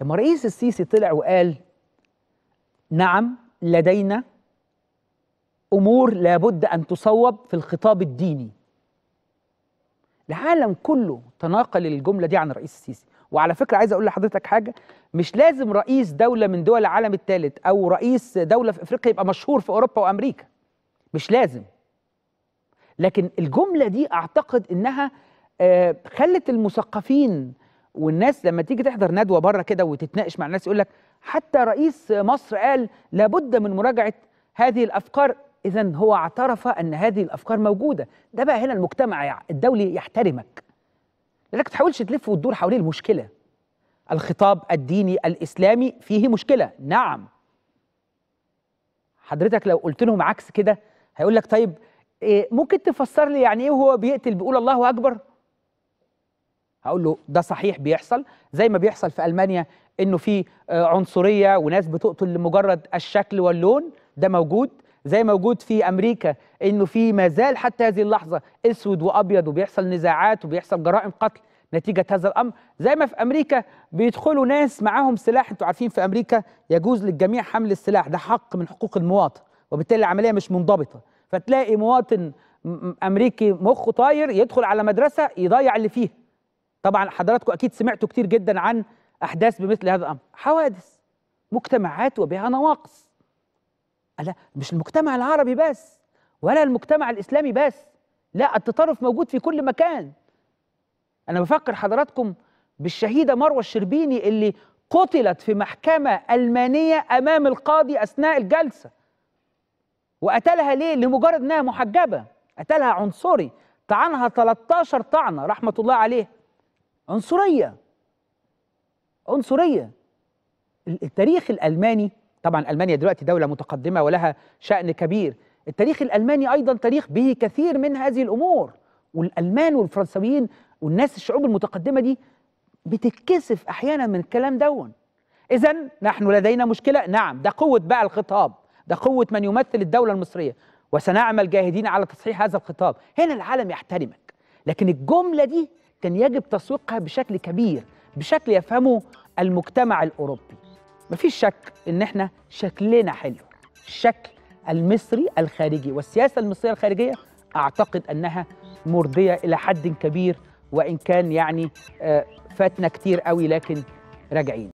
لما رئيس السيسي طلع وقال نعم لدينا امور لابد ان تصوب في الخطاب الديني العالم كله تناقل الجمله دي عن الرئيس السيسي وعلى فكره عايز اقول لحضرتك حاجه مش لازم رئيس دوله من دول العالم الثالث او رئيس دوله في افريقيا يبقى مشهور في اوروبا وامريكا مش لازم لكن الجمله دي اعتقد انها آه، خلت المثقفين والناس لما تيجي تحضر ندوه بره كده وتتناقش مع الناس يقول لك حتى رئيس مصر قال لابد من مراجعه هذه الافكار اذا هو اعترف ان هذه الافكار موجوده ده بقى هنا المجتمع الدولي يحترمك لانك تحاولش تلف وتدور حوالين المشكله الخطاب الديني الاسلامي فيه مشكله نعم حضرتك لو قلت لهم عكس كده هيقول لك طيب إيه، ممكن تفسر لي يعني ايه وهو بيقتل بيقول الله اكبر هقول له ده صحيح بيحصل زي ما بيحصل في المانيا انه في آه، عنصريه وناس بتقتل لمجرد الشكل واللون ده موجود زي موجود في امريكا انه في مازال حتى هذه اللحظه اسود وابيض وبيحصل نزاعات وبيحصل جرائم قتل نتيجه هذا الامر زي ما في امريكا بيدخلوا ناس معاهم سلاح انتوا عارفين في امريكا يجوز للجميع حمل السلاح ده حق من حقوق المواطن وبالتالي العمليه مش منضبطه فتلاقي مواطن امريكي مخه طاير يدخل على مدرسه يضيع اللي فيها طبعا حضراتكم اكيد سمعتوا كتير جدا عن احداث بمثل هذا الامر حوادث مجتمعات وبها نواقص لا مش المجتمع العربي بس ولا المجتمع الاسلامي بس لا التطرف موجود في كل مكان انا بفكر حضراتكم بالشهيده مروه الشربيني اللي قتلت في محكمه المانيه امام القاضي اثناء الجلسه وقتلها ليه لمجرد انها محجبه قتلها عنصري طعنها 13 طعنه رحمه الله عليه عنصريه عنصريه التاريخ الالماني طبعا المانيا دلوقتي دوله متقدمه ولها شان كبير التاريخ الالماني ايضا تاريخ به كثير من هذه الامور والالمان والفرنساويين والناس الشعوب المتقدمه دي بتتكسف احيانا من الكلام دون اذا نحن لدينا مشكله نعم ده قوه بقى الخطاب ده قوه من يمثل الدوله المصريه وسنعمل جاهدين على تصحيح هذا الخطاب هنا العالم يحترمك لكن الجمله دي كان يجب تسويقها بشكل كبير بشكل يفهمه المجتمع الأوروبي مفيش شك إن إحنا شكلنا حلو الشكل المصري الخارجي والسياسة المصرية الخارجية أعتقد أنها مرضية إلى حد كبير وإن كان يعني آه، فاتنا كتير قوي لكن راجعين